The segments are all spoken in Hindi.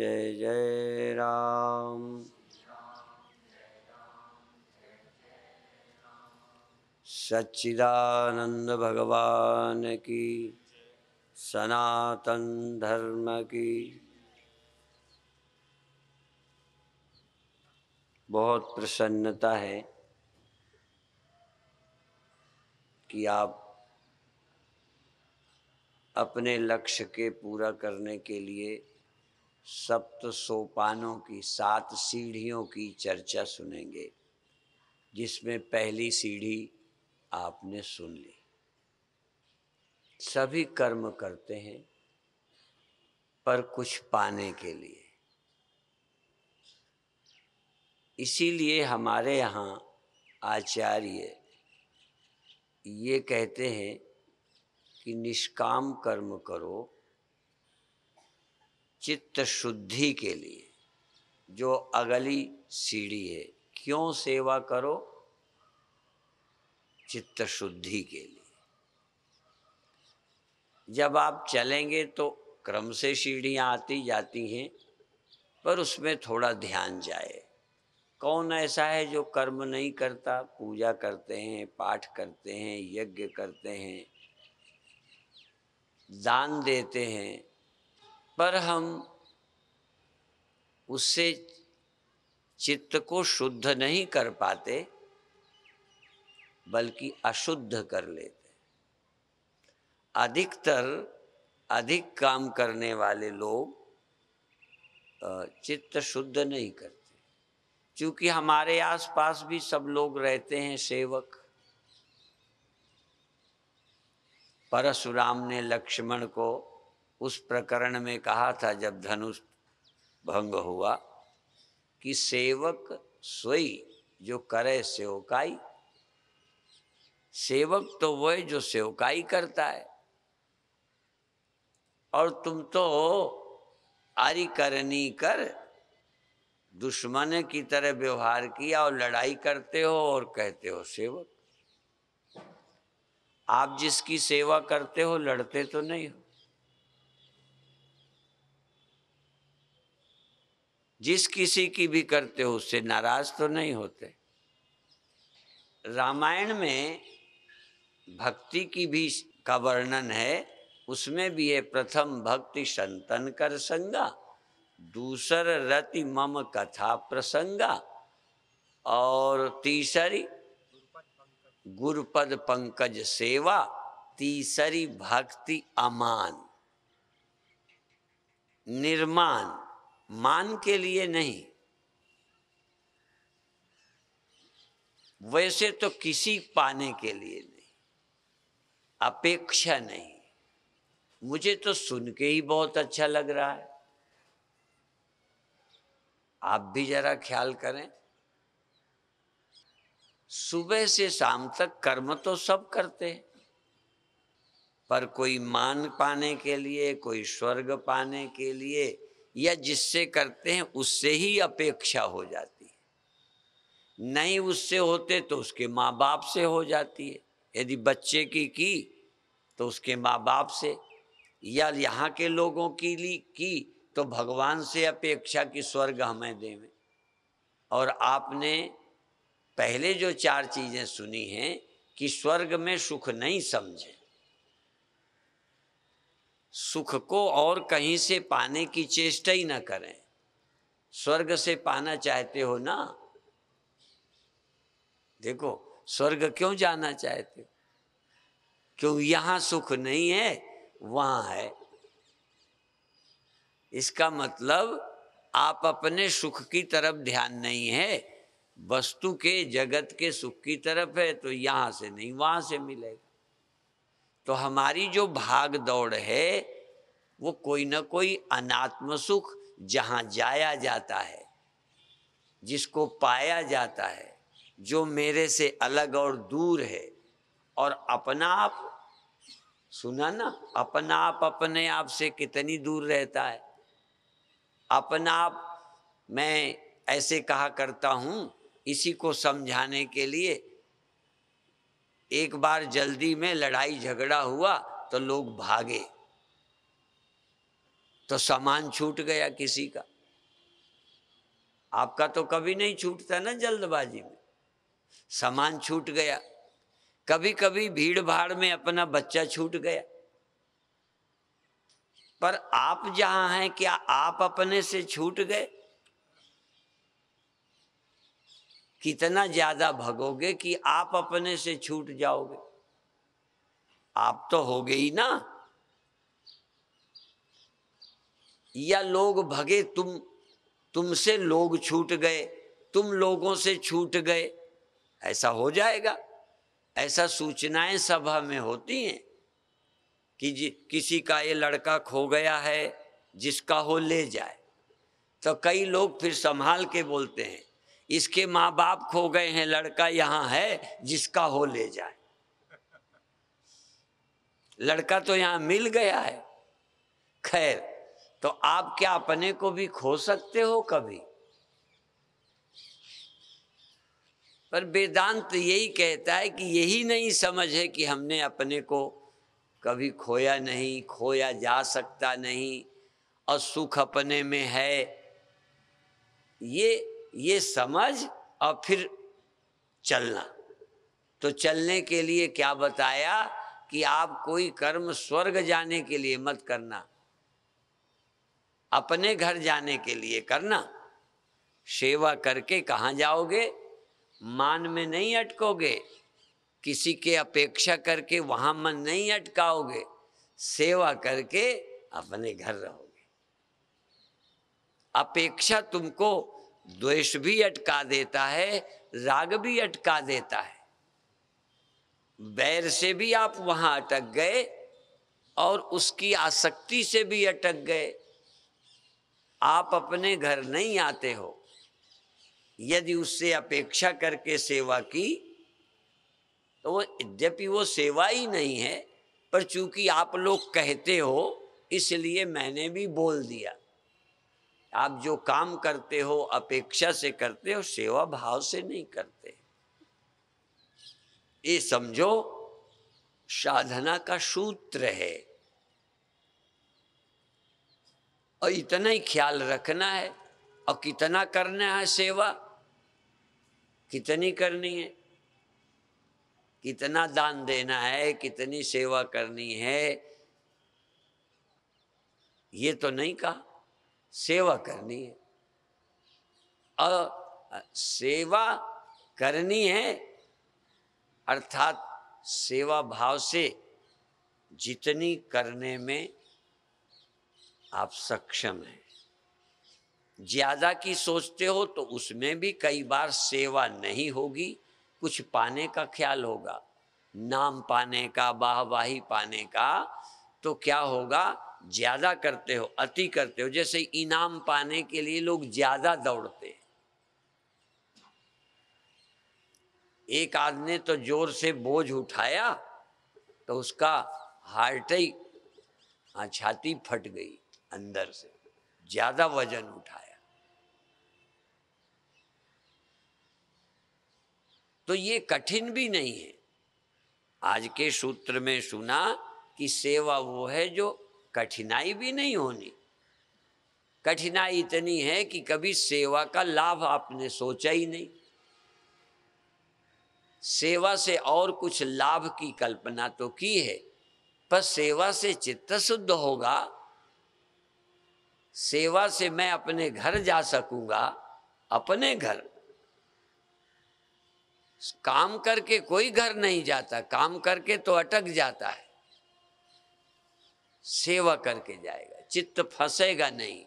जय जय राम सच्चिदानंद भगवान की सनातन धर्म की बहुत प्रसन्नता है कि आप अपने लक्ष्य के पूरा करने के लिए सप्त सोपानों की सात सीढ़ियों की चर्चा सुनेंगे जिसमें पहली सीढ़ी आपने सुन ली सभी कर्म करते हैं पर कुछ पाने के लिए इसीलिए हमारे यहाँ आचार्य ये कहते हैं कि निष्काम कर्म करो चित्त शुद्धि के लिए जो अगली सीढ़ी है क्यों सेवा करो चित्त शुद्धि के लिए जब आप चलेंगे तो क्रम से सीढ़ियाँ आती जाती हैं पर उसमें थोड़ा ध्यान जाए कौन ऐसा है जो कर्म नहीं करता पूजा करते हैं पाठ करते हैं यज्ञ करते हैं दान देते हैं पर हम उससे चित्त को शुद्ध नहीं कर पाते बल्कि अशुद्ध कर लेते अधिकतर अधिक काम करने वाले लोग चित्त शुद्ध नहीं करते क्योंकि हमारे आसपास भी सब लोग रहते हैं सेवक परशुराम ने लक्ष्मण को उस प्रकरण में कहा था जब धनुष भंग हुआ कि सेवक सोई जो करे सेवकाई सेवक तो है जो सेवकाई करता है और तुम तो आरी करनी कर दुश्मन की तरह व्यवहार किया और लड़ाई करते हो और कहते हो सेवक आप जिसकी सेवा करते हो लड़ते तो नहीं हो जिस किसी की भी करते हो उससे नाराज तो नहीं होते रामायण में भक्ति की भी का वर्णन है उसमें भी है प्रथम भक्ति संतन कर संगा दूसर रति मम कथा प्रसंगा और तीसरी गुरुपद पंकज सेवा तीसरी भक्ति अमान निर्माण मान के लिए नहीं वैसे तो किसी पाने के लिए नहीं अपेक्षा नहीं मुझे तो सुन के ही बहुत अच्छा लग रहा है आप भी जरा ख्याल करें सुबह से शाम तक कर्म तो सब करते हैं पर कोई मान पाने के लिए कोई स्वर्ग पाने के लिए या जिससे करते हैं उससे ही अपेक्षा हो जाती है नहीं उससे होते तो उसके माँ बाप से हो जाती है यदि बच्चे की की तो उसके माँ बाप से या यहाँ के लोगों की ली की तो भगवान से अपेक्षा कि स्वर्ग हमें देवे और आपने पहले जो चार चीज़ें सुनी हैं कि स्वर्ग में सुख नहीं समझें सुख को और कहीं से पाने की चेष्टा ही ना करें स्वर्ग से पाना चाहते हो ना देखो स्वर्ग क्यों जाना चाहते हो क्यों यहां सुख नहीं है वहां है इसका मतलब आप अपने सुख की तरफ ध्यान नहीं है वस्तु के जगत के सुख की तरफ है तो यहां से नहीं वहां से मिलेगा तो हमारी जो भाग दौड़ है वो कोई ना कोई अनात्म सुख जहाँ जाया जाता है जिसको पाया जाता है जो मेरे से अलग और दूर है और अपना आप सुना ना अपना आप अपने आप से कितनी दूर रहता है अपना आप मैं ऐसे कहा करता हूँ इसी को समझाने के लिए एक बार जल्दी में लड़ाई झगड़ा हुआ तो लोग भागे तो सामान छूट गया किसी का आपका तो कभी नहीं छूटता ना जल्दबाजी में सामान छूट गया कभी कभी भीड़ भाड़ में अपना बच्चा छूट गया पर आप जहां हैं क्या आप अपने से छूट गए कितना ज़्यादा भगोगे कि आप अपने से छूट जाओगे आप तो हो गई ना या लोग भगे तुम तुमसे लोग छूट गए तुम लोगों से छूट गए ऐसा हो जाएगा ऐसा सूचनाएं सभा में होती हैं कि किसी का ये लड़का खो गया है जिसका हो ले जाए तो कई लोग फिर संभाल के बोलते हैं इसके माँ बाप खो गए हैं लड़का यहाँ है जिसका हो ले जाए लड़का तो यहाँ मिल गया है खैर तो आप क्या अपने को भी खो सकते हो कभी पर वेदांत यही कहता है कि यही नहीं समझ है कि हमने अपने को कभी खोया नहीं खोया जा सकता नहीं और सुख अपने में है ये ये समझ और फिर चलना तो चलने के लिए क्या बताया कि आप कोई कर्म स्वर्ग जाने के लिए मत करना अपने घर जाने के लिए करना सेवा करके कहाँ जाओगे मान में नहीं अटकोगे किसी के अपेक्षा करके वहाँ मन नहीं अटकाओगे सेवा करके अपने घर रहोगे अपेक्षा तुमको द्वेष भी अटका देता है राग भी अटका देता है बैर से भी आप वहां अटक गए और उसकी आसक्ति से भी अटक गए आप अपने घर नहीं आते हो यदि उससे अपेक्षा करके सेवा की तो वो यद्यपि वो सेवा ही नहीं है पर चूंकि आप लोग कहते हो इसलिए मैंने भी बोल दिया आप जो काम करते हो अपेक्षा से करते हो सेवा भाव से नहीं करते ये समझो साधना का सूत्र है और इतना ही ख्याल रखना है और कितना करना है सेवा कितनी करनी है कितना दान देना है कितनी सेवा करनी है ये तो नहीं कहा सेवा करनी है और सेवा करनी है अर्थात सेवा भाव से जितनी करने में आप सक्षम हैं ज़्यादा की सोचते हो तो उसमें भी कई बार सेवा नहीं होगी कुछ पाने का ख्याल होगा नाम पाने का वाहवाही पाने का तो क्या होगा ज़्यादा करते हो अति करते हो जैसे इनाम पाने के लिए लोग ज़्यादा दौड़ते हैं एक आदमी तो जोर से बोझ उठाया तो उसका हार्ट ही हाँ छाती फट गई अंदर से ज़्यादा वजन उठाया तो ये कठिन भी नहीं है आज के सूत्र में सुना कि सेवा वो है जो कठिनाई भी नहीं होनी कठिनाई इतनी है कि कभी सेवा का लाभ आपने सोचा ही नहीं सेवा से और कुछ लाभ की कल्पना तो की है पर सेवा से चित्त शुद्ध होगा सेवा से मैं अपने घर जा सकूंगा अपने घर काम करके कोई घर नहीं जाता काम करके तो अटक जाता है सेवा करके जाएगा चित्त फंसेगा नहीं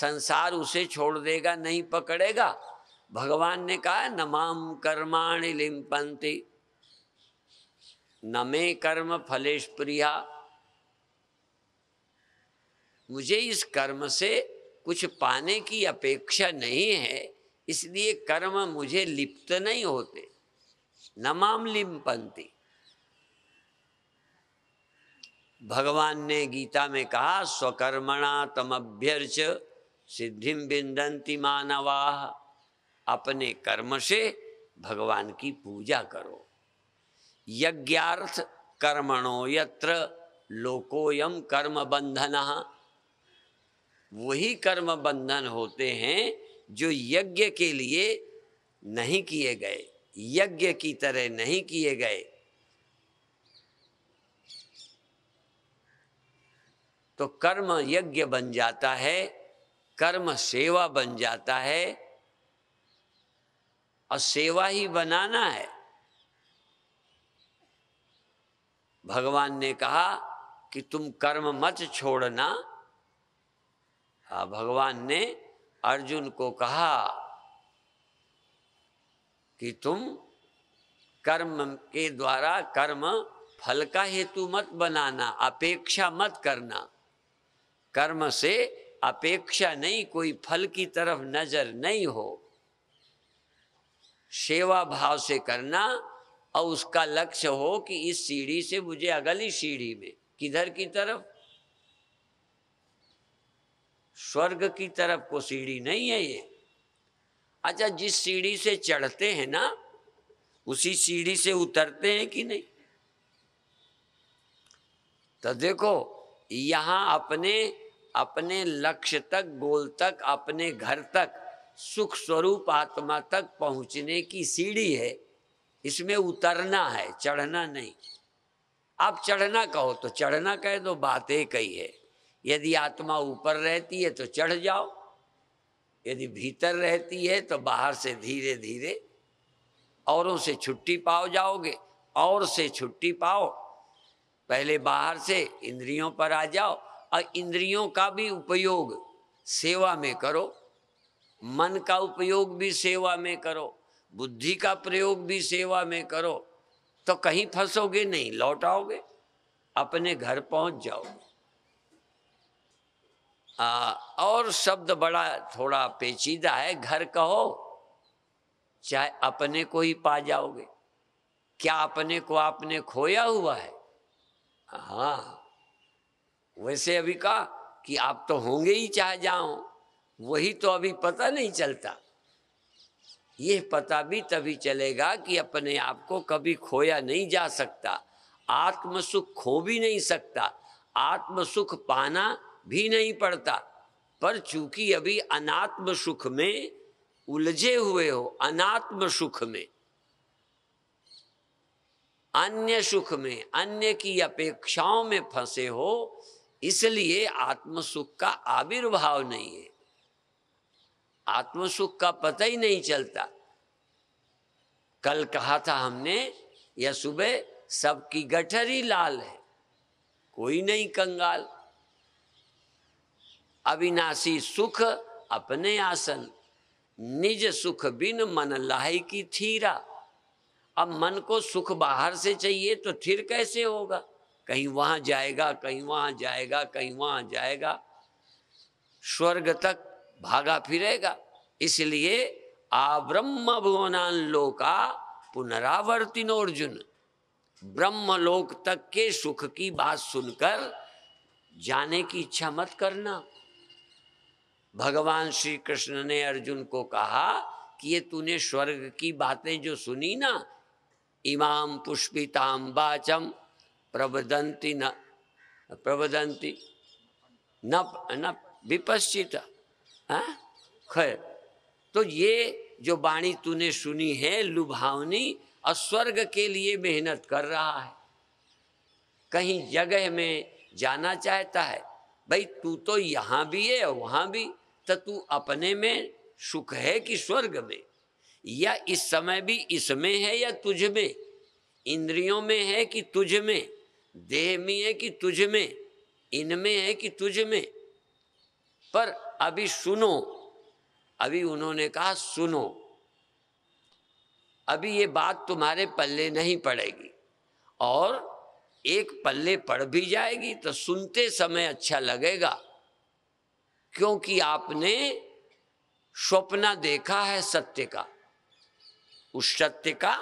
संसार उसे छोड़ देगा नहीं पकड़ेगा भगवान ने कहा नमाम कर्माणि लिम्पंती नमे कर्म फलेश प्रिया मुझे इस कर्म से कुछ पाने की अपेक्षा नहीं है इसलिए कर्म मुझे लिप्त नहीं होते नमाम लिम्पंती भगवान ने गीता में कहा स्वकर्मणा तमभ्यर्च सिद्धि बिंदंती मानवा अपने कर्म से भगवान की पूजा करो यज्ञार्थ कर्मणो यत्र लोकोयम कर्म बंधन वही कर्म बंधन होते हैं जो यज्ञ के लिए नहीं किए गए यज्ञ की तरह नहीं किए गए तो कर्म यज्ञ बन जाता है कर्म सेवा बन जाता है और सेवा ही बनाना है भगवान ने कहा कि तुम कर्म मत छोड़ना हा भगवान ने अर्जुन को कहा कि तुम कर्म के द्वारा कर्म फल का हेतु मत बनाना अपेक्षा मत करना कर्म से अपेक्षा नहीं कोई फल की तरफ नजर नहीं हो सेवा भाव से करना और उसका लक्ष्य हो कि इस सीढ़ी से मुझे अगली सीढ़ी में किधर की तरफ स्वर्ग की तरफ को सीढ़ी नहीं है ये अच्छा जिस सीढ़ी से चढ़ते हैं ना उसी सीढ़ी से उतरते हैं कि नहीं तो देखो यहां अपने अपने लक्ष्य तक गोल तक अपने घर तक सुख स्वरूप आत्मा तक पहुंचने की सीढ़ी है इसमें उतरना है चढ़ना नहीं आप चढ़ना कहो तो चढ़ना कहे तो बात एक ही है यदि आत्मा ऊपर रहती है तो चढ़ जाओ यदि भीतर रहती है तो बाहर से धीरे धीरे औरों से छुट्टी पाओ जाओगे और से छुट्टी पाओ पहले बाहर से इंद्रियों पर आ जाओ और इंद्रियों का भी उपयोग सेवा में करो मन का उपयोग भी सेवा में करो बुद्धि का प्रयोग भी सेवा में करो तो कहीं फंसोगे नहीं लौट आओगे अपने घर पहुंच जाओगे आ, और शब्द बड़ा थोड़ा पेचीदा है घर कहो चाहे अपने को ही पा जाओगे क्या अपने को आपने खोया हुआ है हाँ वैसे अभी कहा कि आप तो होंगे ही चाहे जाओ वही तो अभी पता नहीं चलता यह पता भी तभी चलेगा कि अपने आप को कभी खोया नहीं जा सकता आत्म सुख खो भी नहीं सकता आत्म सुख पाना भी नहीं पड़ता पर चूंकि अभी अनात्म सुख में उलझे हुए हो अनात्म सुख में अन्य सुख में अन्य की अपेक्षाओं में फंसे हो इसलिए आत्म सुख का आविर्भाव नहीं है आत्म सुख का पता ही नहीं चलता कल कहा था हमने यह सुबह सबकी गठरी लाल है कोई नहीं कंगाल अविनाशी सुख अपने आसन निज सुख बिन मन लाही की थीरा अब मन को सुख बाहर से चाहिए तो थिर कैसे होगा कहीं वहां जाएगा कहीं वहां जाएगा कहीं वहां जाएगा स्वर्ग तक भागा फिरेगा इसलिए आ ब्रह्म भुवनान लोका पुनरावर्तिन अर्जुन लोक तक के सुख की बात सुनकर जाने की इच्छा मत करना भगवान श्री कृष्ण ने अर्जुन को कहा कि ये तूने स्वर्ग की बातें जो सुनी ना इमाम पुष्पिताम बाचम प्रबदंती न प्रबदंती न न विपश्चित हाँ? खैर तो ये जो वाणी तूने सुनी है लुभावनी और स्वर्ग के लिए मेहनत कर रहा है कहीं जगह में जाना चाहता है भाई तू तो यहाँ भी है वहां वहाँ भी तो तू अपने में सुख है कि स्वर्ग में या इस समय भी इसमें है या तुझ में इंद्रियों में है कि तुझ में देह में है कि तुझ में इनमें है कि तुझ में पर अभी सुनो अभी उन्होंने कहा सुनो अभी ये बात तुम्हारे पल्ले नहीं पड़ेगी और एक पल्ले पड़ भी जाएगी तो सुनते समय अच्छा लगेगा क्योंकि आपने स्वप्ना देखा है सत्य का उस सत्य का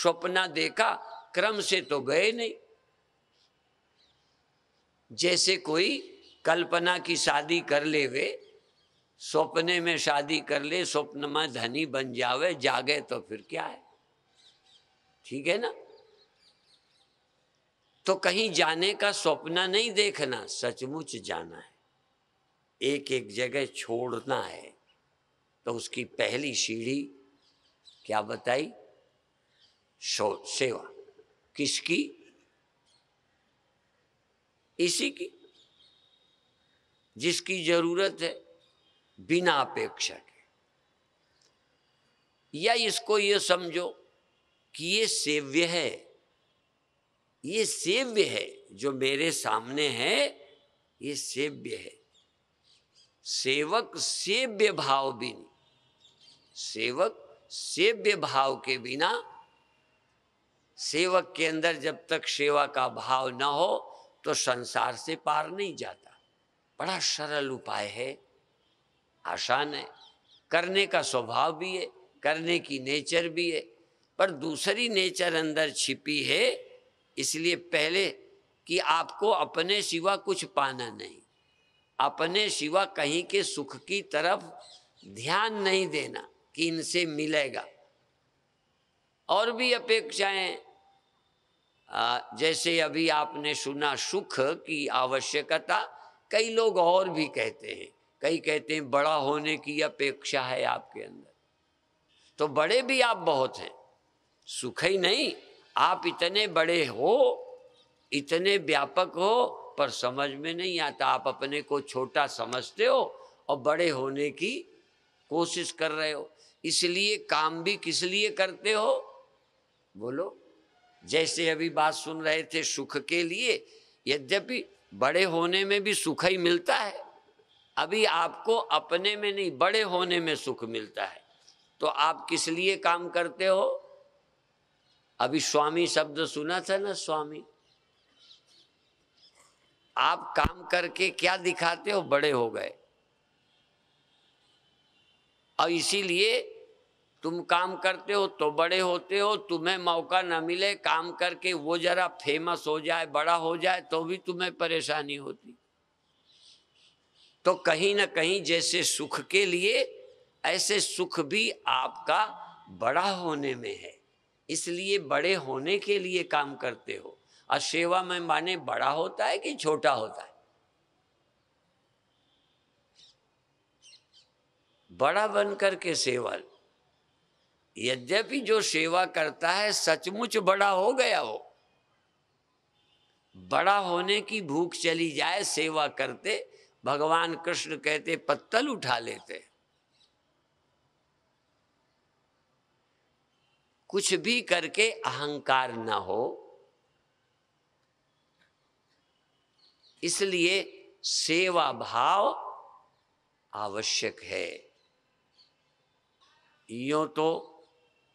स्वप्न देखा क्रम से तो गए नहीं जैसे कोई कल्पना की शादी कर ले वे सपने में शादी कर ले स्वप्न में धनी बन जावे जागे तो फिर क्या है ठीक है ना तो कहीं जाने का सपना नहीं देखना सचमुच जाना है एक एक जगह छोड़ना है तो उसकी पहली सीढ़ी क्या बताई सेवा किसकी इसी की जिसकी जरूरत है बिना अपेक्षा के या इसको ये समझो कि ये सेव्य है ये सेव्य है जो मेरे सामने है ये सेव्य है सेवक सेव्य भाव भी नहीं सेवक सेव्य भाव के बिना सेवक के अंदर जब तक सेवा का भाव ना हो तो संसार से पार नहीं जाता बड़ा सरल उपाय है आसान है करने का स्वभाव भी है करने की नेचर भी है पर दूसरी नेचर अंदर छिपी है इसलिए पहले कि आपको अपने सिवा कुछ पाना नहीं अपने सिवा कहीं के सुख की तरफ ध्यान नहीं देना कि इनसे मिलेगा और भी अपेक्षाएं जैसे अभी आपने सुना सुख की आवश्यकता कई लोग और भी कहते हैं कई कहते हैं बड़ा होने की अपेक्षा है आपके अंदर तो बड़े भी आप बहुत हैं सुख ही नहीं आप इतने बड़े हो इतने व्यापक हो पर समझ में नहीं आता आप अपने को छोटा समझते हो और बड़े होने की कोशिश कर रहे हो इसलिए काम भी किस लिए करते हो बोलो जैसे अभी बात सुन रहे थे सुख के लिए यद्यपि बड़े होने में भी सुख ही मिलता है अभी आपको अपने में नहीं बड़े होने में सुख मिलता है तो आप किस लिए काम करते हो अभी स्वामी शब्द सुना था ना स्वामी आप काम करके क्या दिखाते हो बड़े हो गए और इसीलिए तुम काम करते हो तो बड़े होते हो तुम्हें मौका ना मिले काम करके वो जरा फेमस हो जाए बड़ा हो जाए तो भी तुम्हें परेशानी होती तो कहीं ना कहीं जैसे सुख के लिए ऐसे सुख भी आपका बड़ा होने में है इसलिए बड़े होने के लिए काम करते हो और सेवा में माने बड़ा होता है कि छोटा होता है बड़ा बन करके सेवा यद्यपि जो सेवा करता है सचमुच बड़ा हो गया हो बड़ा होने की भूख चली जाए सेवा करते भगवान कृष्ण कहते पत्तल उठा लेते कुछ भी करके अहंकार ना हो इसलिए सेवा भाव आवश्यक है यो तो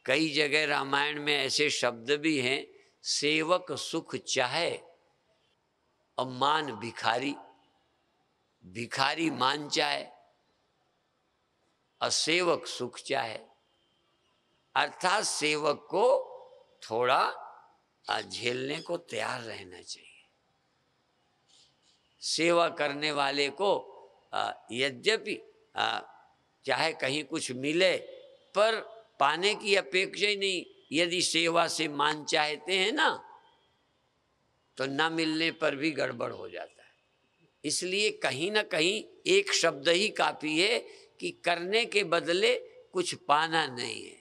कई जगह रामायण में ऐसे शब्द भी हैं सेवक सुख चाहे और मान भिखारी भिखारी मान चाहे और सेवक सुख चाहे अर्थात सेवक को थोड़ा झेलने को तैयार रहना चाहिए सेवा करने वाले को यद्यपि चाहे कहीं कुछ मिले पर पाने की अपेक्षा ही नहीं यदि सेवा से मान चाहते हैं ना तो न मिलने पर भी गड़बड़ हो जाता है इसलिए कहीं ना कहीं एक शब्द ही काफ़ी है कि करने के बदले कुछ पाना नहीं है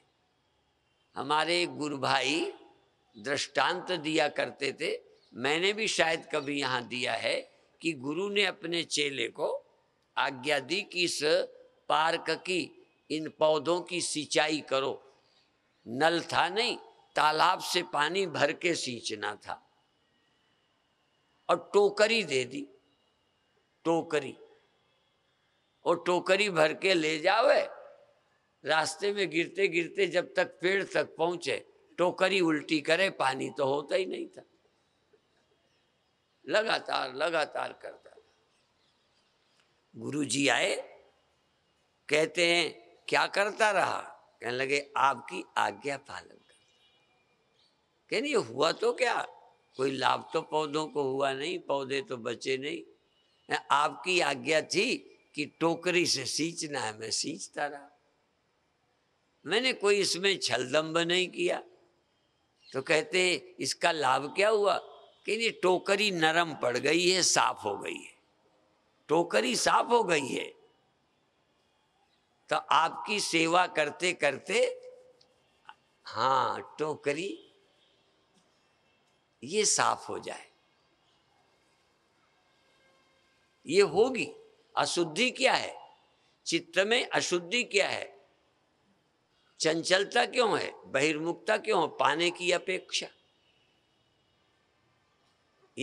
हमारे गुरु भाई दृष्टांत दिया करते थे मैंने भी शायद कभी यहाँ दिया है कि गुरु ने अपने चेले को आज्ञा दी कि इस पार्क की इन पौधों की सिंचाई करो नल था नहीं तालाब से पानी भर के सींचना था और टोकरी दे दी टोकरी और टोकरी भर के ले जावे रास्ते में गिरते गिरते जब तक पेड़ तक पहुंचे टोकरी उल्टी करे पानी तो होता ही नहीं था लगातार लगातार करता गुरु जी आए कहते हैं क्या करता रहा कहने लगे आपकी आज्ञा पालन करता ये हुआ तो क्या कोई लाभ तो पौधों को हुआ नहीं पौधे तो बचे नहीं आपकी आज्ञा थी कि टोकरी से सींचना है मैं सींचता रहा मैंने कोई इसमें छलदम्ब नहीं किया तो कहते इसका लाभ क्या हुआ कि ये टोकरी नरम पड़ गई है साफ हो गई है टोकरी साफ हो गई है तो आपकी सेवा करते करते हाँ टोकरी ये साफ हो जाए ये होगी अशुद्धि क्या है चित्त में अशुद्धि क्या है चंचलता क्यों है बहिर्मुखता क्यों है पाने की अपेक्षा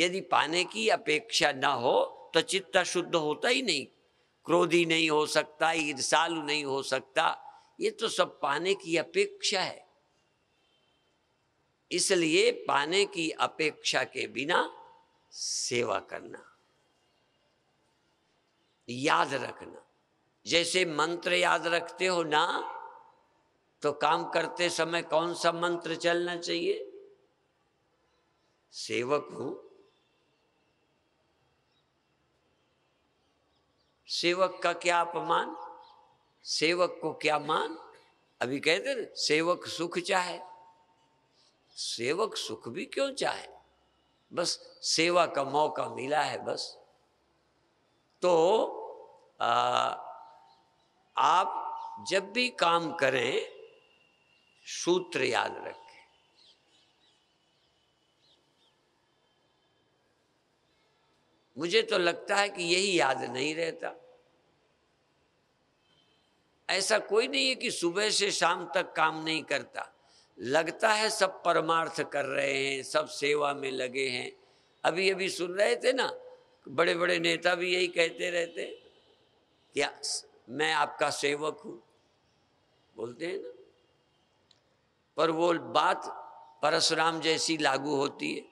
यदि पाने की अपेक्षा ना हो तो चित्त शुद्ध होता ही नहीं क्रोधी नहीं हो सकता ईर्षालु नहीं हो सकता ये तो सब पाने की अपेक्षा है इसलिए पाने की अपेक्षा के बिना सेवा करना याद रखना जैसे मंत्र याद रखते हो ना तो काम करते समय कौन सा मंत्र चलना चाहिए सेवक हूं सेवक का क्या अपमान सेवक को क्या मान अभी कहते ना सेवक सुख चाहे सेवक सुख भी क्यों चाहे बस सेवा का मौका मिला है बस तो आ, आप जब भी काम करें सूत्र याद रखें मुझे तो लगता है कि यही याद नहीं रहता ऐसा कोई नहीं है कि सुबह से शाम तक काम नहीं करता लगता है सब परमार्थ कर रहे हैं सब सेवा में लगे हैं अभी अभी सुन रहे थे ना बड़े बड़े नेता भी यही कहते रहते क्या मैं आपका सेवक हूँ बोलते हैं ना पर वो बात परशुराम जैसी लागू होती है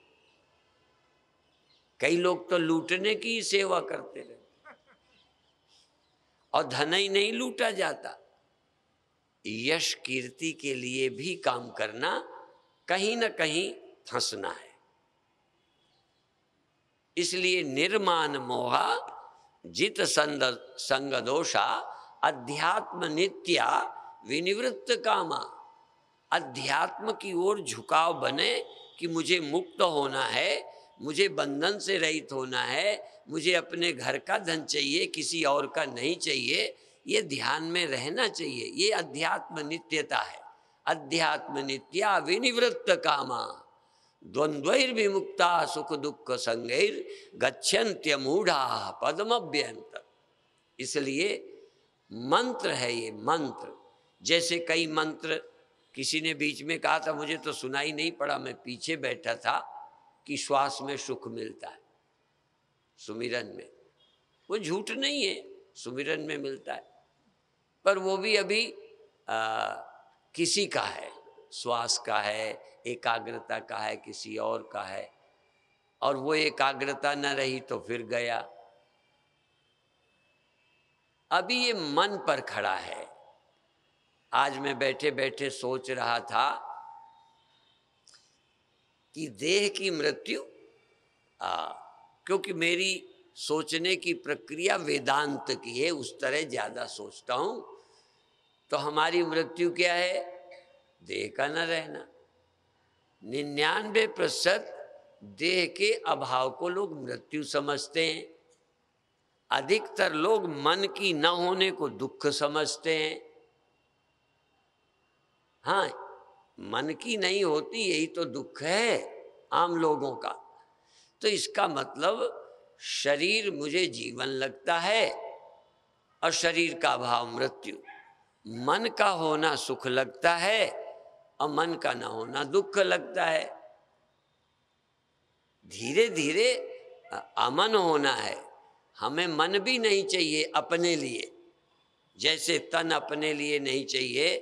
कई लोग तो लूटने की सेवा करते रहे और धन ही नहीं लूटा जाता यश कीर्ति के लिए भी काम करना कहीं ना कहीं फंसना है इसलिए निर्माण मोहा जित संद संग दोषा अध्यात्म नित्या विनिवृत्त कामा अध्यात्म की ओर झुकाव बने कि मुझे मुक्त होना है मुझे बंधन से रहित होना है मुझे अपने घर का धन चाहिए किसी और का नहीं चाहिए ये ध्यान में रहना चाहिए ये अध्यात्म नित्यता है अध्यात्म नित्या विनिवृत्त कामा द्वंद्वैर्विमुक्ता सुख दुख संगैर गच्छन्त्य मूढ़ा पद्मभ्यंतर इसलिए मंत्र है ये मंत्र जैसे कई मंत्र किसी ने बीच में कहा था मुझे तो सुनाई नहीं पड़ा मैं पीछे बैठा था कि श्वास में सुख मिलता है सुमिरन में वो झूठ नहीं है सुमिरन में मिलता है पर वो भी अभी आ, किसी का है श्वास का है एकाग्रता का है किसी और का है और वो एकाग्रता न रही तो फिर गया अभी ये मन पर खड़ा है आज मैं बैठे बैठे सोच रहा था कि देह की मृत्यु आ, क्योंकि मेरी सोचने की प्रक्रिया वेदांत की है उस तरह ज़्यादा सोचता हूं तो हमारी मृत्यु क्या है देह का न रहना निन्यानवे प्रतिशत देह के अभाव को लोग मृत्यु समझते हैं अधिकतर लोग मन की न होने को दुख समझते हैं हाँ मन की नहीं होती यही तो दुख है आम लोगों का तो इसका मतलब शरीर मुझे जीवन लगता है और शरीर का अभाव मृत्यु मन का होना सुख लगता है और मन का ना होना दुख लगता है धीरे धीरे अमन होना है हमें मन भी नहीं चाहिए अपने लिए जैसे तन अपने लिए नहीं चाहिए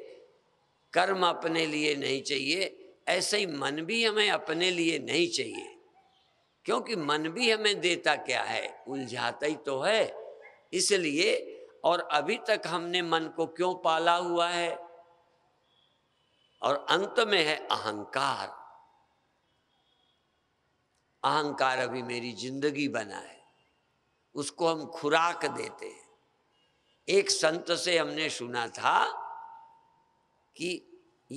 कर्म अपने लिए नहीं चाहिए ऐसे ही मन भी हमें अपने लिए नहीं चाहिए क्योंकि मन भी हमें देता क्या है उलझाता ही तो है इसलिए और अभी तक हमने मन को क्यों पाला हुआ है और अंत में है अहंकार अहंकार अभी मेरी जिंदगी बना है उसको हम खुराक देते हैं एक संत से हमने सुना था कि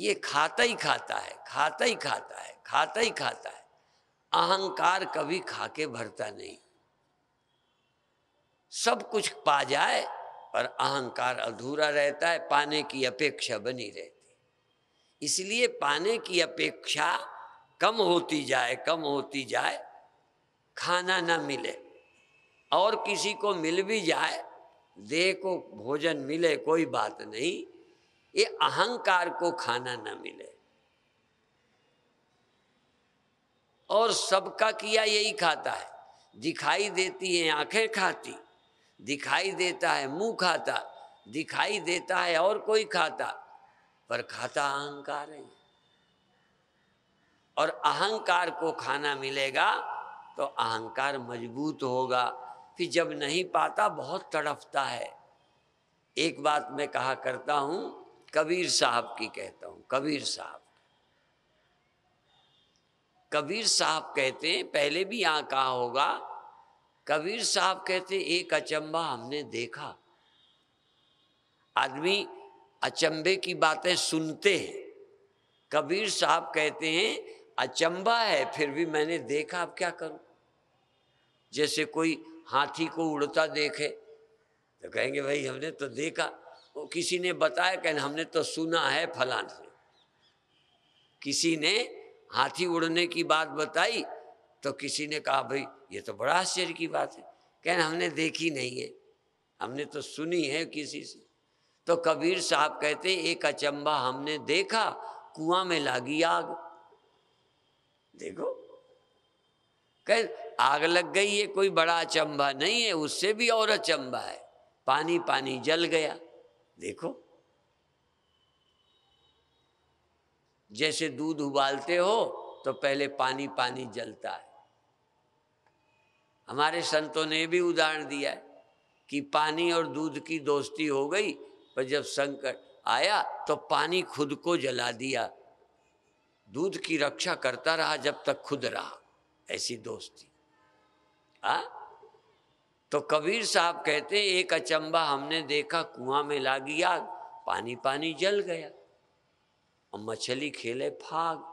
ये खाता ही खाता है खाता ही खाता है खाता ही खाता है अहंकार कभी खाके भरता नहीं सब कुछ पा जाए पर अहंकार अधूरा रहता है पाने की अपेक्षा बनी रहती इसलिए पाने की अपेक्षा कम होती जाए कम होती जाए खाना ना मिले और किसी को मिल भी जाए देह को भोजन मिले कोई बात नहीं ये अहंकार को खाना ना मिले और सबका किया यही खाता है दिखाई देती है आंखें खाती दिखाई देता है मुंह खाता दिखाई देता है और कोई खाता पर खाता अहंकार है और अहंकार को खाना मिलेगा तो अहंकार मजबूत होगा फिर जब नहीं पाता बहुत तड़पता है एक बात मैं कहा करता हूँ कबीर साहब की कहता हूँ कबीर साहब कबीर साहब कहते हैं पहले भी यहाँ कहा होगा कबीर साहब कहते एक अचंबा हमने देखा आदमी अचंबे की बातें सुनते हैं कबीर साहब कहते हैं अचंबा है फिर भी मैंने देखा अब क्या करूं जैसे कोई हाथी को उड़ता देखे तो कहेंगे भाई हमने तो देखा वो किसी ने बताया कहना हमने तो सुना है फलान किसी ने हाथी उड़ने की बात बताई तो किसी ने कहा भाई ये तो बड़ा आश्चर्य की बात है कहना हमने देखी नहीं है हमने तो सुनी है किसी से तो कबीर साहब कहते एक अचंबा हमने देखा कुआं में लागी आग देखो कह आग लग गई ये कोई बड़ा अचंबा नहीं है उससे भी और अचंबा है पानी पानी जल गया देखो जैसे दूध उबालते हो तो पहले पानी पानी जलता है हमारे संतों ने भी उदाहरण दिया है कि पानी और दूध की दोस्ती हो गई पर जब संकट आया तो पानी खुद को जला दिया दूध की रक्षा करता रहा जब तक खुद रहा ऐसी दोस्ती आ? तो कबीर साहब कहते हैं एक अचंबा हमने देखा कुआं में लागी आग पानी पानी जल गया और मछली खेले फाग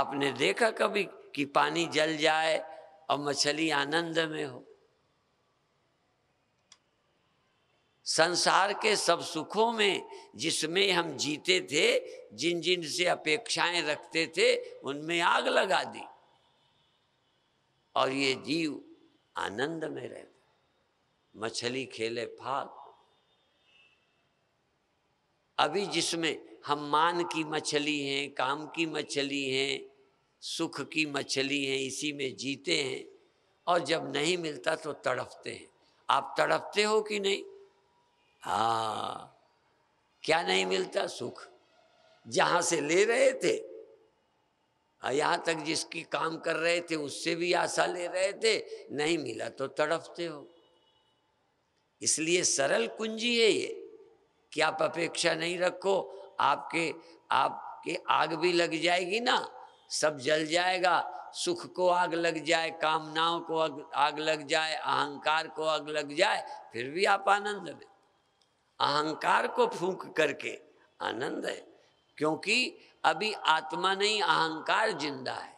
आपने देखा कभी कि पानी जल जाए और मछली आनंद में हो संसार के सब सुखों में जिसमें हम जीते थे जिन जिन से अपेक्षाएं रखते थे उनमें आग लगा दी और ये जीव आनंद में रहता मछली खेले फाग अभी जिसमें हम मान की मछली हैं काम की मछली हैं सुख की मछली हैं इसी में जीते हैं और जब नहीं मिलता तो तड़पते हैं आप तड़पते हो कि नहीं हाँ क्या नहीं मिलता सुख जहाँ से ले रहे थे हाँ, यहाँ तक जिसकी काम कर रहे थे उससे भी आशा ले रहे थे नहीं मिला तो तड़पते हो इसलिए सरल कुंजी है ये कि आप अपेक्षा नहीं रखो आपके आपके आग भी लग जाएगी ना सब जल जाएगा सुख को आग लग जाए कामनाओं को आग, आग लग जाए अहंकार को आग लग जाए फिर भी आप आनंद में अहंकार को फूंक करके आनंद है क्योंकि अभी आत्मा नहीं अहंकार जिंदा है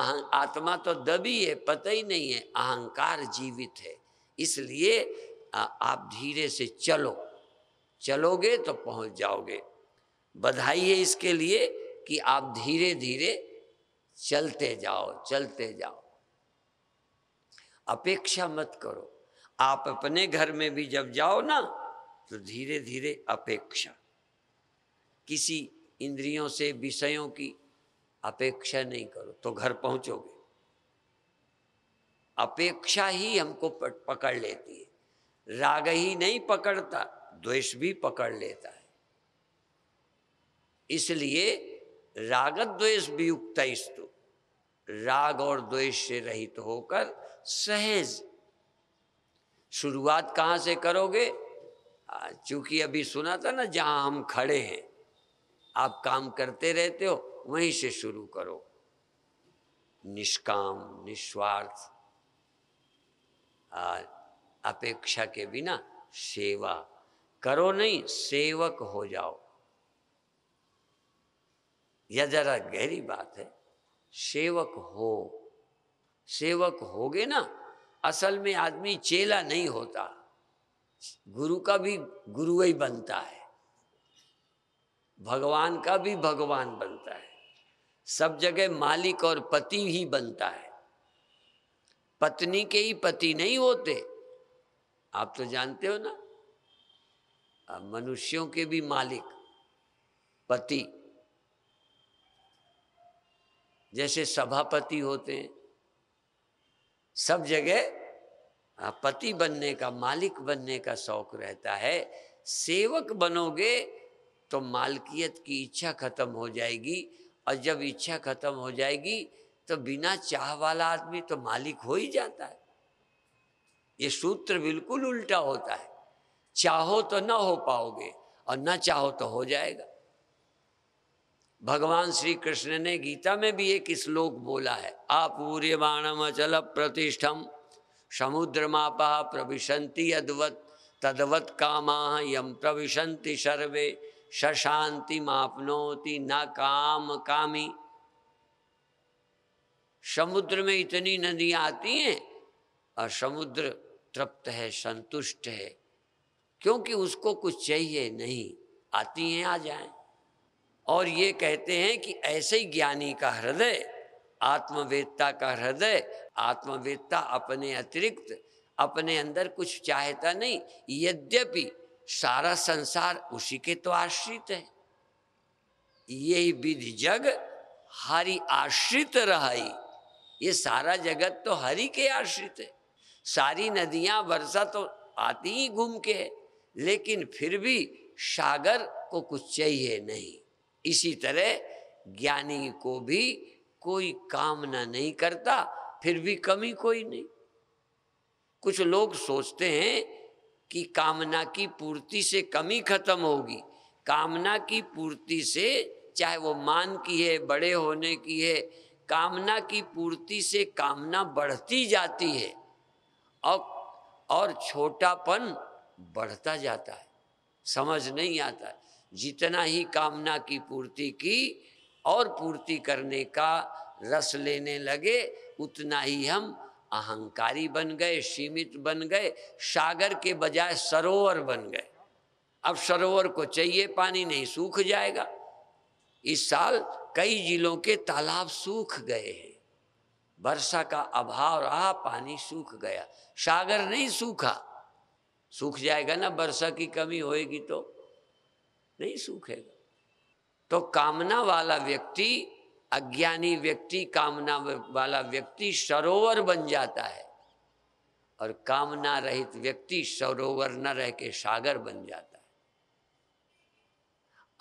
अहं आत्मा तो दबी है पता ही नहीं है अहंकार जीवित है इसलिए आप धीरे से चलो चलोगे तो पहुंच जाओगे बधाई है इसके लिए कि आप धीरे धीरे चलते जाओ चलते जाओ अपेक्षा मत करो आप अपने घर में भी जब जाओ ना तो धीरे धीरे अपेक्षा किसी इंद्रियों से विषयों की अपेक्षा नहीं करो तो घर पहुंचोगे अपेक्षा ही हमको पकड़ लेती है राग ही नहीं पकड़ता द्वेष भी पकड़ लेता है इसलिए राग द्वेष भी युक्त तो। राग और द्वेष से रहित होकर सहज शुरुआत कहाँ से करोगे चूंकि अभी सुना था ना जहाँ हम खड़े हैं आप काम करते रहते हो वहीं से शुरू करो निष्काम निस्वार्थ अपेक्षा के बिना सेवा करो नहीं सेवक हो जाओ यह जरा गहरी बात है सेवक हो सेवक होगे ना असल में आदमी चेला नहीं होता गुरु का भी गुरु ही बनता है भगवान का भी भगवान बनता है सब जगह मालिक और पति ही बनता है पत्नी के ही पति नहीं होते आप तो जानते हो ना मनुष्यों के भी मालिक पति जैसे सभापति होते हैं सब जगह हाँ, पति बनने का मालिक बनने का शौक रहता है सेवक बनोगे तो मालकियत की इच्छा खत्म हो जाएगी और जब इच्छा खत्म हो जाएगी तो बिना चाह वाला आदमी तो मालिक हो ही जाता है ये सूत्र बिल्कुल उल्टा होता है चाहो तो ना हो पाओगे और ना चाहो तो हो जाएगा भगवान श्री कृष्ण ने गीता में भी एक श्लोक बोला है आपूर्य बाणम अचल प्रतिष्ठम समुद्र मापा प्रविशंति अद्वत तद्वत कामा यम प्रविशंति सर्वे सशांति मापनोति न काम कामी समुद्र में इतनी नदियाँ आती हैं और समुद्र तृप्त है संतुष्ट है क्योंकि उसको कुछ चाहिए नहीं आती हैं आ जाएं और ये कहते हैं कि ऐसे ही ज्ञानी का हृदय आत्मवेदता का हृदय आत्मवेदता अपने अतिरिक्त अपने अंदर कुछ चाहता नहीं यद्यपि सारा संसार उसी के तो आश्रित है यही विधि जग हरि आश्रित रहाई ये सारा जगत तो हरि के आश्रित है सारी नदियां वर्षा तो आती ही घूम के है लेकिन फिर भी सागर को कुछ चाहिए नहीं इसी तरह ज्ञानी को भी कोई कामना नहीं करता फिर भी कमी कोई नहीं कुछ लोग सोचते हैं कि कामना की पूर्ति से कमी खत्म होगी कामना की पूर्ति से चाहे वो मान की है बड़े होने की है कामना की पूर्ति से कामना बढ़ती जाती है और और छोटापन बढ़ता जाता है समझ नहीं आता जितना ही कामना की पूर्ति की और पूर्ति करने का रस लेने लगे उतना ही हम अहंकारी बन गए सीमित बन गए सागर के बजाय सरोवर बन गए अब सरोवर को चाहिए पानी नहीं सूख जाएगा इस साल कई जिलों के तालाब सूख गए हैं वर्षा का अभाव रहा पानी सूख गया सागर नहीं सूखा सूख जाएगा ना वर्षा की कमी होएगी तो नहीं सूखेगा तो कामना वाला व्यक्ति अज्ञानी व्यक्ति कामना वाला व्यक्ति सरोवर बन जाता है और कामना रहित व्यक्ति सरोवर न रह के सागर बन जाता है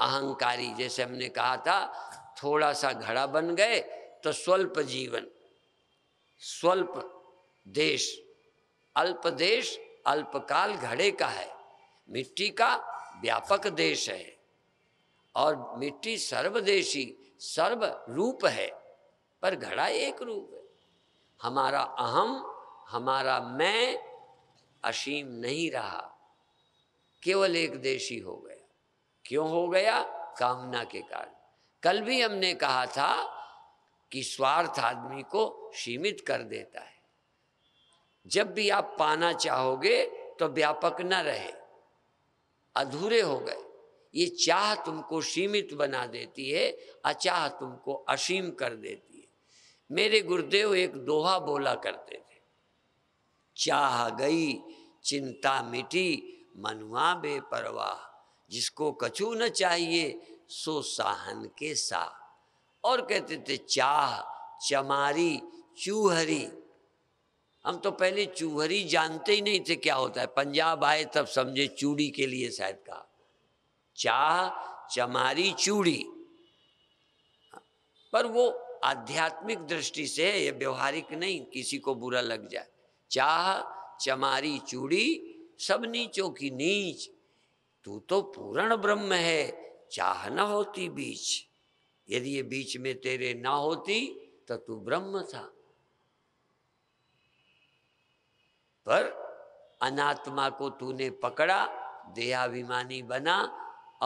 अहंकारी जैसे हमने कहा था थोड़ा सा घड़ा बन गए तो स्वल्प जीवन स्वल्प देश अल्प देश अल्पकाल घड़े का है मिट्टी का व्यापक देश है और मिट्टी सर्वदेशी सर्व रूप है पर घड़ा एक रूप है हमारा अहम हमारा मैं असीम नहीं रहा केवल एक देशी हो गया क्यों हो गया कामना के कारण कल भी हमने कहा था कि स्वार्थ आदमी को सीमित कर देता है जब भी आप पाना चाहोगे तो व्यापक न रहे अधूरे हो गए ये चाह तुमको सीमित बना देती है अचाह तुमको असीम कर देती है मेरे गुरुदेव एक दोहा बोला करते थे चाह गई चिंता मिटी मनुआ बेपरवाह जिसको कछु न चाहिए सो साहन के सा और कहते थे चाह चमारी चूहरी हम तो पहले चूहरी जानते ही नहीं थे क्या होता है पंजाब आए तब समझे चूड़ी के लिए शायद कहा चाह चमारी चूड़ी पर वो आध्यात्मिक दृष्टि से ये व्यवहारिक नहीं किसी को बुरा लग जाए चाह चमारी चूड़ी सब नीचों की नीच तू तो पूर्ण ब्रह्म है चाह न होती बीच यदि ये बीच में तेरे ना होती तो तू ब्रह्म था पर अनात्मा को तूने पकड़ा देहाभिमानी बना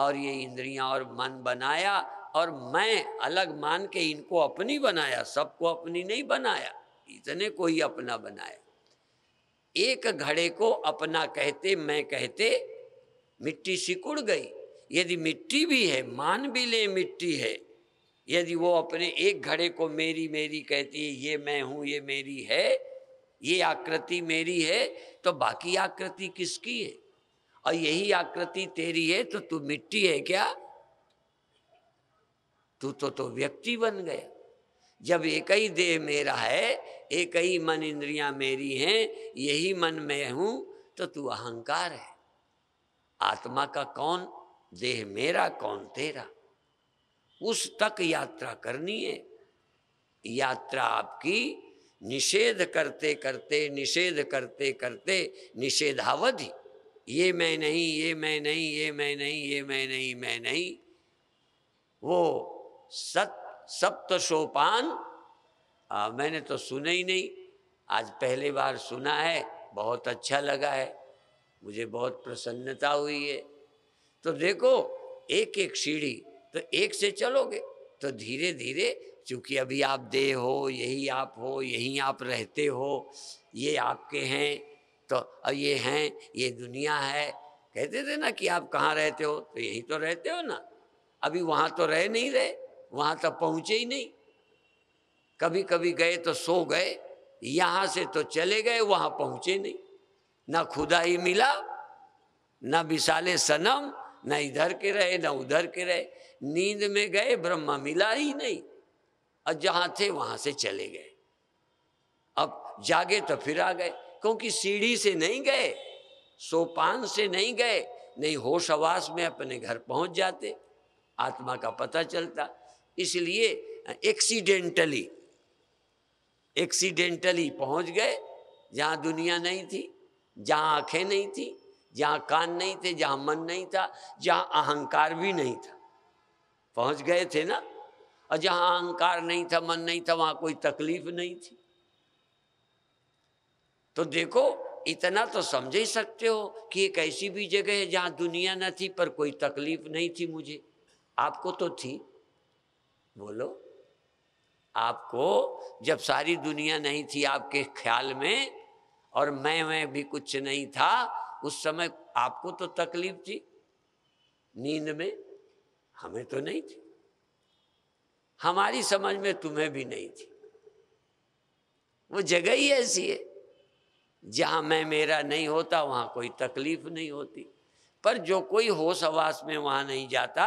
और ये इंद्रियां और मन बनाया और मैं अलग मान के इनको अपनी बनाया सबको अपनी नहीं बनाया इतने को ही अपना बनाया एक घड़े को अपना कहते मैं कहते मिट्टी सिकुड़ गई यदि मिट्टी भी है मान भी ले मिट्टी है यदि वो अपने एक घड़े को मेरी मेरी कहती है ये मैं हूँ ये मेरी है ये आकृति मेरी है तो बाकी आकृति किसकी है और यही आकृति तेरी है तो तू मिट्टी है क्या तू तो तो व्यक्ति बन गया जब एक ही देह मेरा है एक ही मन इंद्रियां मेरी हैं यही मन मैं हूं तो तू अहंकार है आत्मा का कौन देह मेरा कौन तेरा उस तक यात्रा करनी है यात्रा आपकी निषेध करते करते निषेध करते करते निषेधावधि ये मैं नहीं ये मैं नहीं ये मैं नहीं ये मैं नहीं मैं नहीं वो सत सप्त सोपान मैंने तो सुना ही नहीं आज पहली बार सुना है बहुत अच्छा लगा है मुझे बहुत प्रसन्नता हुई है तो देखो एक एक सीढ़ी तो एक से चलोगे तो धीरे धीरे चूँकि अभी आप देह हो यही आप हो यहीं आप रहते हो ये आपके हैं तो ये हैं ये दुनिया है कहते थे ना कि आप कहाँ रहते हो तो यहीं तो रहते हो ना अभी वहाँ तो रह नहीं रहे वहाँ तक पहुँचे ही नहीं कभी कभी गए तो सो गए यहाँ से तो चले गए वहाँ पहुँचे नहीं ना खुदा ही मिला ना विशाले सनम ना इधर के रहे ना उधर के रहे नींद में गए ब्रह्मा मिला ही नहीं और जहाँ थे वहाँ से चले गए अब जागे तो फिर आ गए क्योंकि सीढ़ी से नहीं गए सोपान से नहीं गए नहीं होश आवास में अपने घर पहुँच जाते आत्मा का पता चलता इसलिए एक्सीडेंटली एक्सीडेंटली पहुँच गए जहाँ दुनिया नहीं थी जहाँ आँखें नहीं थी जहाँ कान नहीं थे जहाँ मन नहीं था जहाँ अहंकार भी नहीं था पहुँच गए थे ना और जहां अहंकार नहीं था मन नहीं था वहां कोई तकलीफ नहीं थी तो देखो इतना तो समझ ही सकते हो कि एक ऐसी भी जगह है जहां दुनिया न थी पर कोई तकलीफ नहीं थी मुझे आपको तो थी बोलो आपको जब सारी दुनिया नहीं थी आपके ख्याल में और मैं मैं भी कुछ नहीं था उस समय आपको तो तकलीफ थी नींद में हमें तो नहीं थी हमारी समझ में तुम्हें भी नहीं थी वो जगह ही ऐसी है जहां मैं मेरा नहीं होता वहां कोई तकलीफ नहीं होती पर जो कोई होश आवास में वहां नहीं जाता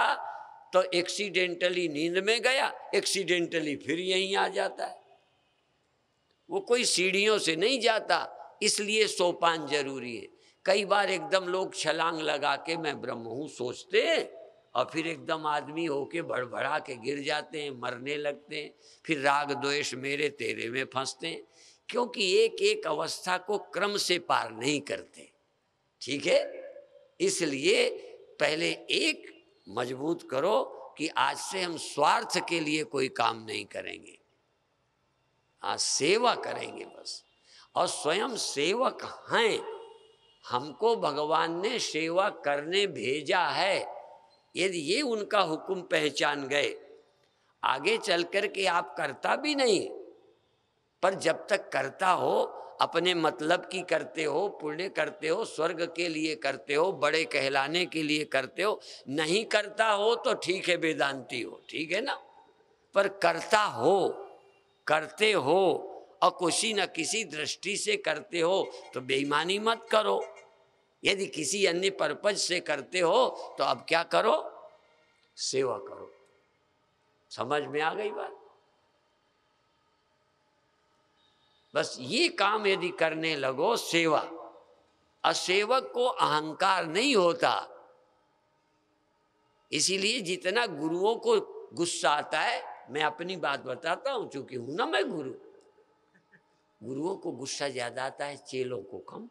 तो एक्सीडेंटली नींद में गया एक्सीडेंटली फिर यहीं आ जाता है वो कोई सीढ़ियों से नहीं जाता इसलिए सोपान जरूरी है कई बार एकदम लोग छलांग लगा के मैं ब्रह्म हूं सोचते हैं और फिर एकदम आदमी होके बड़बड़ा के गिर जाते हैं मरने लगते हैं फिर राग द्वेष मेरे तेरे में फंसते हैं क्योंकि एक एक अवस्था को क्रम से पार नहीं करते ठीक है इसलिए पहले एक मजबूत करो कि आज से हम स्वार्थ के लिए कोई काम नहीं करेंगे हाँ सेवा करेंगे बस और स्वयं सेवक हैं हमको भगवान ने सेवा करने भेजा है यदि ये उनका हुक्म पहचान गए आगे चल कर के आप करता भी नहीं पर जब तक करता हो अपने मतलब की करते हो पुण्य करते हो स्वर्ग के लिए करते हो बड़े कहलाने के लिए करते हो नहीं करता हो तो ठीक है वेदांति हो ठीक है ना पर करता हो करते हो और किसी न किसी दृष्टि से करते हो तो बेईमानी मत करो यदि किसी अन्य पर्पज से करते हो तो अब क्या करो सेवा करो समझ में आ गई बात बस ये काम यदि करने लगो सेवा असेवक को अहंकार नहीं होता इसीलिए जितना गुरुओं को गुस्सा आता है मैं अपनी बात बताता हूं चूंकि हूं ना मैं गुरु गुरुओं को गुस्सा ज्यादा आता है चेलों को कम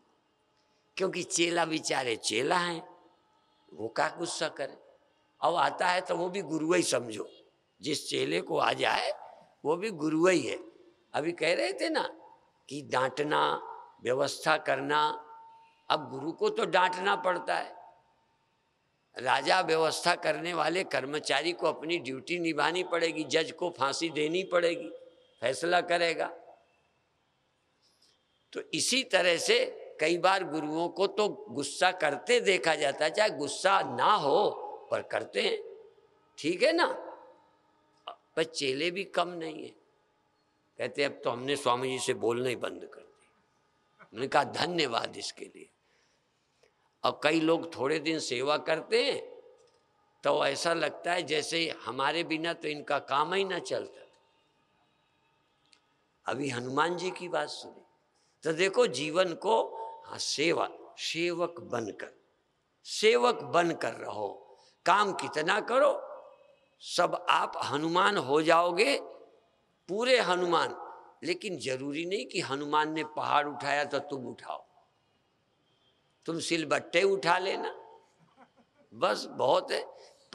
क्योंकि चेला बेचारे चेला हैं वो का गुस्सा करे अब आता है तो वो भी गुरु ही समझो जिस चेले को आ जाए वो भी गुरु ही है अभी कह रहे थे ना कि डांटना व्यवस्था करना अब गुरु को तो डांटना पड़ता है राजा व्यवस्था करने वाले कर्मचारी को अपनी ड्यूटी निभानी पड़ेगी जज को फांसी देनी पड़ेगी फैसला करेगा तो इसी तरह से कई बार गुरुओं को तो गुस्सा करते देखा जाता है चाहे गुस्सा ना हो पर करते हैं ठीक है ना पर चेले भी कम नहीं है कहते अब तो हमने स्वामी जी से बोलना ही बंद कर दिया मैंने कहा धन्यवाद इसके लिए और कई लोग थोड़े दिन सेवा करते हैं तो ऐसा लगता है जैसे हमारे बिना तो इनका काम ही ना चलता अभी हनुमान जी की बात सुनी तो देखो जीवन को हाँ सेवा सेवक बनकर सेवक बनकर रहो काम कितना करो सब आप हनुमान हो जाओगे पूरे हनुमान लेकिन जरूरी नहीं कि हनुमान ने पहाड़ उठाया तो तुम उठाओ तुम सिलबट्टे उठा लेना बस बहुत है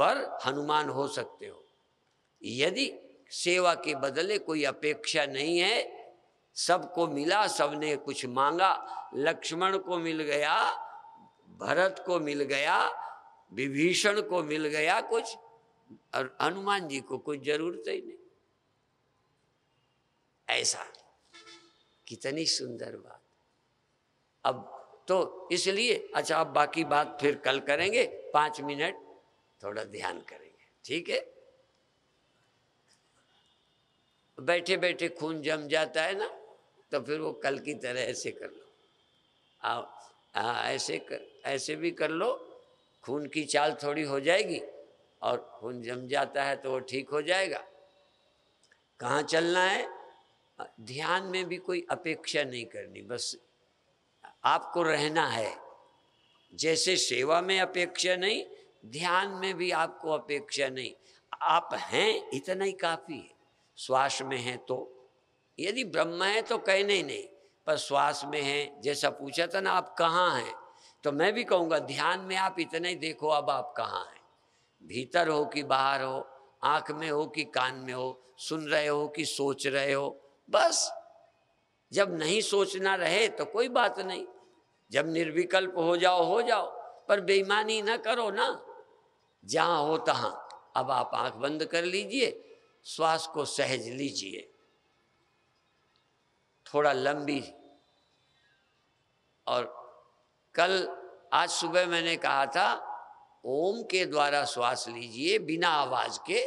पर हनुमान हो सकते हो यदि सेवा के बदले कोई अपेक्षा नहीं है सबको मिला सबने कुछ मांगा लक्ष्मण को मिल गया भरत को मिल गया विभीषण को मिल गया कुछ और हनुमान जी को कुछ जरूरत ही नहीं ऐसा कितनी सुंदर बात अब तो इसलिए अच्छा अब बाकी बात फिर कल करेंगे पांच मिनट थोड़ा ध्यान करेंगे ठीक है बैठे बैठे खून जम जाता है ना तो फिर वो कल की तरह ऐसे कर लो आ, हाँ ऐसे कर ऐसे भी कर लो खून की चाल थोड़ी हो जाएगी और खून जम जाता है तो वो ठीक हो जाएगा कहाँ चलना है ध्यान में भी कोई अपेक्षा नहीं करनी बस आपको रहना है जैसे सेवा में अपेक्षा नहीं ध्यान में भी आपको अपेक्षा नहीं आप हैं इतना ही काफ़ी है श्वास में हैं तो यदि ब्रह्म है तो कहने ही नहीं पर श्वास में है जैसा पूछा था ना आप कहाँ हैं तो मैं भी कहूँगा ध्यान में आप इतने ही देखो अब आप कहाँ हैं भीतर हो कि बाहर हो आँख में हो कि कान में हो सुन रहे हो कि सोच रहे हो बस जब नहीं सोचना रहे तो कोई बात नहीं जब निर्विकल्प हो जाओ हो जाओ पर बेईमानी ना करो ना जहाँ हो तहाँ अब आप आंख बंद कर लीजिए श्वास को सहज लीजिए थोड़ा लंबी और कल आज सुबह मैंने कहा था ओम के द्वारा श्वास लीजिए बिना आवाज के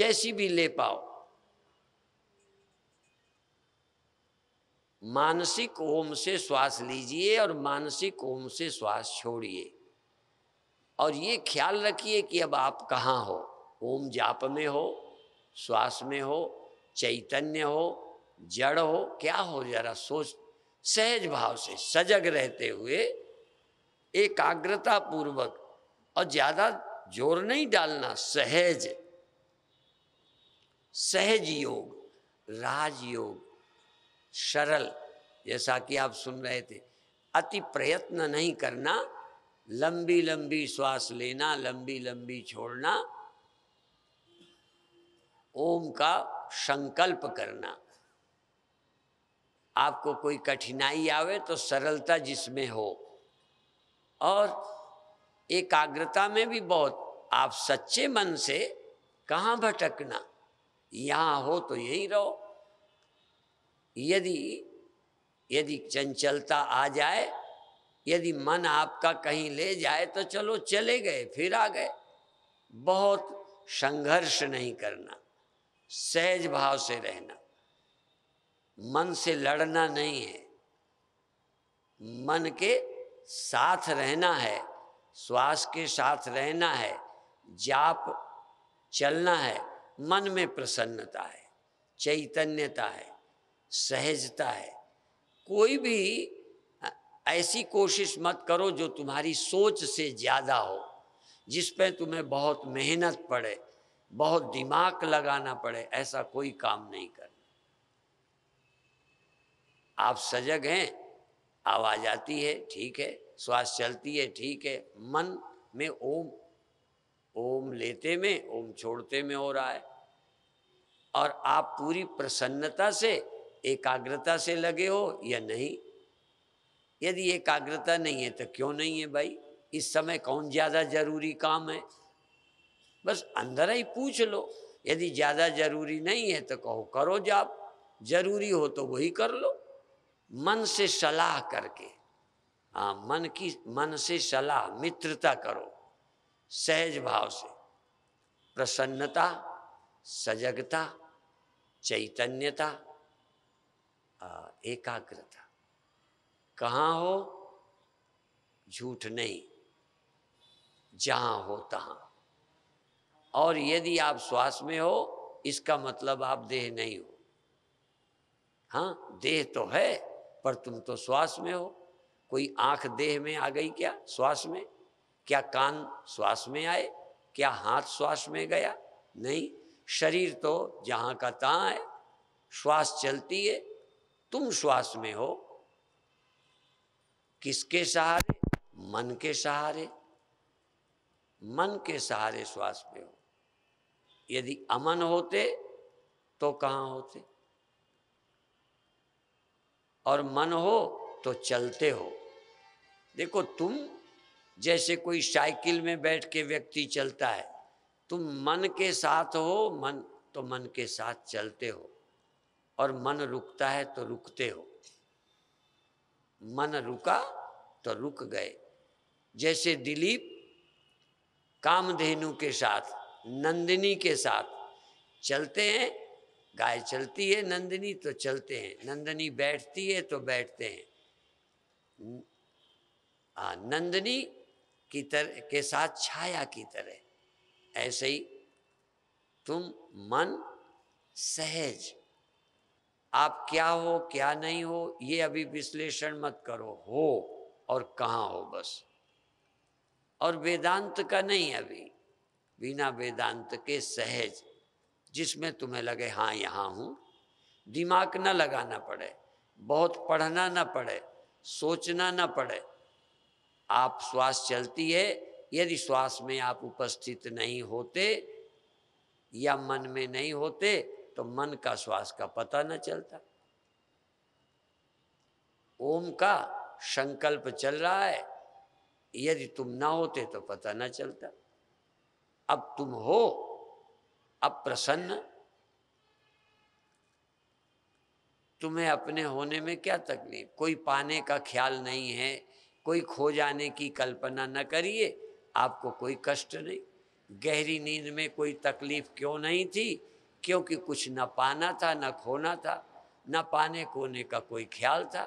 जैसी भी ले पाओ मानसिक ओम से श्वास लीजिए और मानसिक ओम से श्वास छोड़िए और ये ख्याल रखिए कि अब आप कहाँ हो ओम जाप में हो श्वास में हो चैतन्य हो जड़ हो क्या हो जरा सोच सहज भाव से सजग रहते हुए एकाग्रता पूर्वक और ज़्यादा जोर नहीं डालना सहज सहज योग राजयोग सरल जैसा कि आप सुन रहे थे अति प्रयत्न नहीं करना लंबी लंबी श्वास लेना लंबी लंबी छोड़ना ओम का संकल्प करना आपको कोई कठिनाई आवे तो सरलता जिसमें हो और एकाग्रता में भी बहुत आप सच्चे मन से कहाँ भटकना यहाँ हो तो यहीं रहो यदि यदि चंचलता आ जाए यदि मन आपका कहीं ले जाए तो चलो चले गए फिर आ गए बहुत संघर्ष नहीं करना सहज भाव से रहना मन से लड़ना नहीं है मन के साथ रहना है श्वास के साथ रहना है जाप चलना है मन में प्रसन्नता है चैतन्यता है सहजता है कोई भी ऐसी कोशिश मत करो जो तुम्हारी सोच से ज़्यादा हो जिस पे तुम्हें बहुत मेहनत पड़े बहुत दिमाग लगाना पड़े ऐसा कोई काम नहीं करना आप सजग हैं आवाज आती है ठीक है श्वास चलती है ठीक है मन में ओम ओम लेते में ओम छोड़ते में हो रहा है और आप पूरी प्रसन्नता से एकाग्रता से लगे हो या नहीं यदि एकाग्रता नहीं है तो क्यों नहीं है भाई इस समय कौन ज़्यादा जरूरी काम है बस अंदर ही पूछ लो यदि ज़्यादा जरूरी नहीं है तो कहो करो जाप जरूरी हो तो वही कर लो मन से सलाह करके हाँ मन की मन से सलाह मित्रता करो सहज भाव से प्रसन्नता सजगता चैतन्यता एकाग्रता कहाँ हो झूठ नहीं जहाँ हो तहाँ और यदि आप श्वास में हो इसका मतलब आप देह नहीं हो हाँ देह तो है पर तुम तो श्वास में हो कोई आंख देह में आ गई क्या श्वास में क्या कान श्वास में आए क्या हाथ श्वास में गया नहीं शरीर तो जहाँ का तहाँ है श्वास चलती है तुम श्वास में हो किसके सहारे मन के सहारे मन के सहारे श्वास में हो यदि अमन होते तो कहाँ होते और मन हो तो चलते हो देखो तुम जैसे कोई साइकिल में बैठ के व्यक्ति चलता है तुम मन के साथ हो मन तो मन के साथ चलते हो और मन रुकता है तो रुकते हो मन रुका तो रुक गए जैसे दिलीप कामधेनु के साथ नंदिनी के साथ चलते हैं गाय चलती है नंदिनी तो चलते हैं नंदिनी बैठती है तो बैठते हैं आ, नंदिनी की तरह के साथ छाया की तरह ऐसे ही तुम मन सहज आप क्या हो क्या नहीं हो ये अभी विश्लेषण मत करो हो और कहाँ हो बस और वेदांत का नहीं अभी बिना वेदांत के सहज जिसमें तुम्हें लगे हाँ यहाँ हूँ दिमाग न लगाना पड़े बहुत पढ़ना न पड़े सोचना न पड़े आप श्वास चलती है यदि श्वास में आप उपस्थित नहीं होते या मन में नहीं होते तो मन का श्वास का पता न चलता ओम का संकल्प चल रहा है यदि तुम ना होते तो पता न चलता अब तुम हो अब प्रसन्न तुम्हें अपने होने में क्या तकलीफ कोई पाने का ख्याल नहीं है कोई खो जाने की कल्पना न करिए आपको कोई कष्ट नहीं गहरी नींद में कोई तकलीफ क्यों नहीं थी क्योंकि कुछ न पाना था न खोना था न पाने खोने का कोई ख्याल था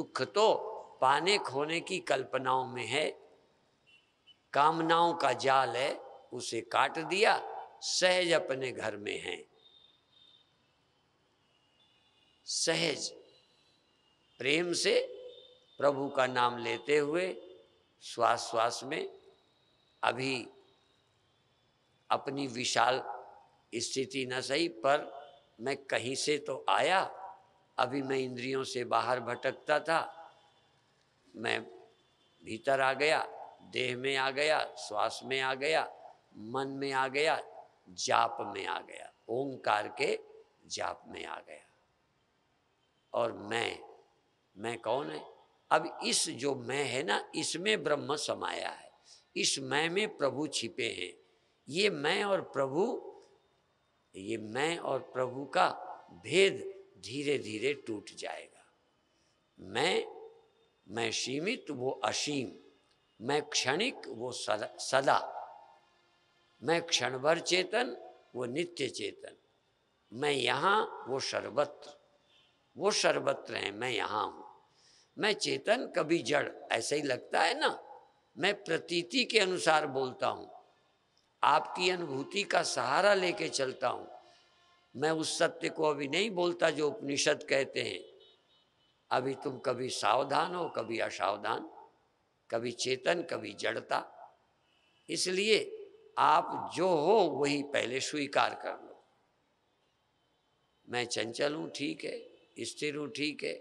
दुख तो पाने खोने की कल्पनाओं में है कामनाओं का जाल है उसे काट दिया सहज अपने घर में है सहज प्रेम से प्रभु का नाम लेते हुए श्वास श्वास में अभी अपनी विशाल स्थिति न सही पर मैं कहीं से तो आया अभी मैं इंद्रियों से बाहर भटकता था मैं भीतर आ गया देह में आ गया श्वास में आ गया मन में आ गया जाप में आ गया ओंकार के जाप में आ गया और मैं मैं कौन है अब इस जो मैं है ना इसमें ब्रह्म समाया है इस मैं में प्रभु छिपे हैं ये मैं और प्रभु ये मैं और प्रभु का भेद धीरे धीरे टूट जाएगा मैं मैं सीमित वो असीम मैं क्षणिक वो सदा सदा मैं क्षणभर चेतन वो नित्य चेतन मैं यहाँ वो सर्वत्र वो सर्वत्र हैं मैं यहाँ हूँ मैं चेतन कभी जड़ ऐसे ही लगता है ना मैं प्रतीति के अनुसार बोलता हूँ आपकी अनुभूति का सहारा लेके चलता हूँ मैं उस सत्य को अभी नहीं बोलता जो उपनिषद कहते हैं अभी तुम कभी सावधान हो कभी असावधान कभी चेतन कभी जड़ता इसलिए आप जो हो वही पहले स्वीकार कर लो मैं चंचल हूँ ठीक है स्थिर हूँ ठीक है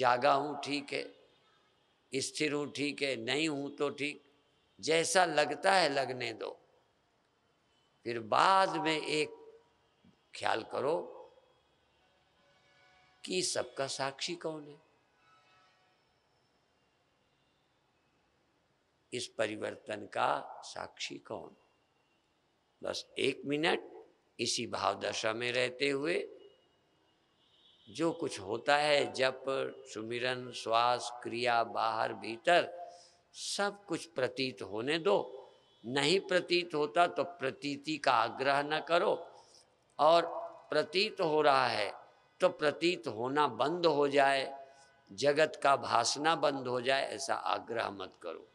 जागा हूँ ठीक है स्थिर हूँ ठीक है नहीं हूँ तो ठीक जैसा लगता है लगने दो फिर बाद में एक ख्याल करो कि सबका साक्षी कौन है इस परिवर्तन का साक्षी कौन बस एक मिनट इसी भाव दशा में रहते हुए जो कुछ होता है जप सुमिरन श्वास क्रिया बाहर भीतर सब कुछ प्रतीत होने दो नहीं प्रतीत होता तो प्रतीति का आग्रह न करो और प्रतीत हो रहा है तो प्रतीत होना बंद हो जाए जगत का भासना बंद हो जाए ऐसा आग्रह मत करो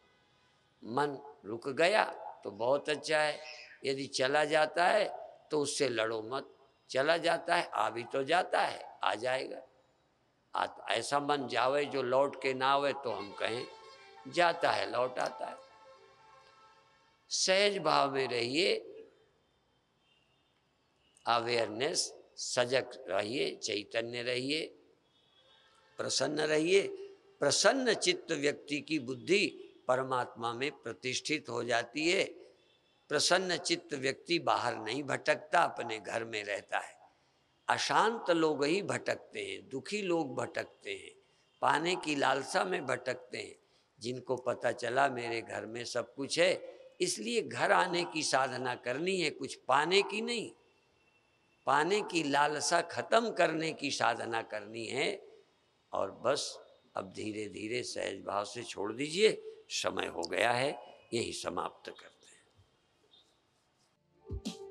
मन रुक गया तो बहुत अच्छा है यदि चला जाता है तो उससे लड़ो मत चला जाता है आ भी तो जाता है आ जाएगा आ, ऐसा मन जावे जो लौट के ना आवे तो हम कहें जाता है लौट आता है सहज भाव में रहिए अवेयरनेस सजग रहिए चैतन्य रहिए प्रसन्न रहिए प्रसन्न चित्त व्यक्ति की बुद्धि परमात्मा में प्रतिष्ठित हो जाती है प्रसन्न चित्त व्यक्ति बाहर नहीं भटकता अपने घर में रहता है अशांत लोग ही भटकते हैं दुखी लोग भटकते हैं पाने की लालसा में भटकते हैं जिनको पता चला मेरे घर में सब कुछ है इसलिए घर आने की साधना करनी है कुछ पाने की नहीं पाने की लालसा खत्म करने की साधना करनी है और बस अब धीरे धीरे सहज भाव से छोड़ दीजिए समय हो गया है यही समाप्त करते हैं